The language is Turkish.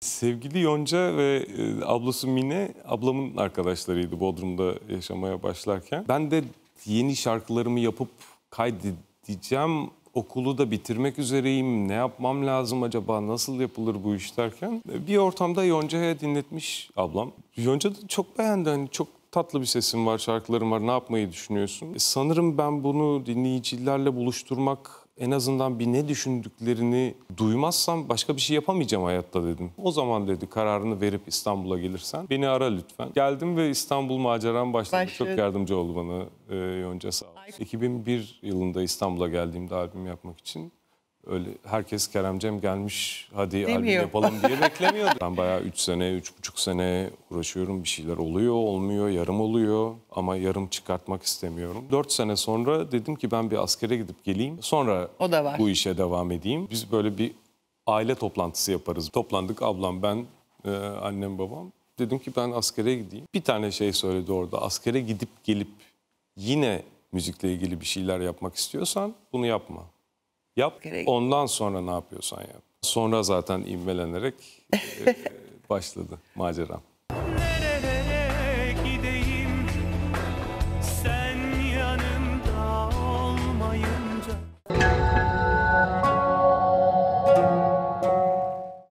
Sevgili Yonca ve e, ablası Mine ablamın arkadaşlarıydı Bodrum'da yaşamaya başlarken. Ben de yeni şarkılarımı yapıp kaydedeceğim. Okulu da bitirmek üzereyim. Ne yapmam lazım acaba? Nasıl yapılır bu iş derken e, bir ortamda Yonca'ya dinletmiş ablam. Yonca da çok beğendi. Hani çok tatlı bir sesin var, şarkıların var. Ne yapmayı düşünüyorsun? E, sanırım ben bunu dinleyicilerle buluşturmak en azından bir ne düşündüklerini duymazsam başka bir şey yapamayacağım hayatta dedim. O zaman dedi kararını verip İstanbul'a gelirsen beni ara lütfen. Geldim ve İstanbul maceram başladı. Başladım. Çok yardımcı oldu bana e, Yonca sağ olsun. 2001 yılında İstanbul'a geldiğimde albüm yapmak için öyle herkes Keremcem gelmiş hadi albüm yapalım diye beklemiyordu. ben bayağı 3 sene, 3,5 sene uğraşıyorum. Bir şeyler oluyor, olmuyor, yarım oluyor ama yarım çıkartmak istemiyorum. 4 sene sonra dedim ki ben bir askere gidip geleyim. Sonra o da var. bu işe devam edeyim. Biz böyle bir aile toplantısı yaparız. Toplandık ablam, ben, e, annem, babam. Dedim ki ben askere gideyim. Bir tane şey söyledi orada. Askere gidip gelip yine müzikle ilgili bir şeyler yapmak istiyorsan bunu yapma. Yap. Gerek. Ondan sonra ne yapıyorsan yap. Sonra zaten ivmelenerek e, başladı maceram.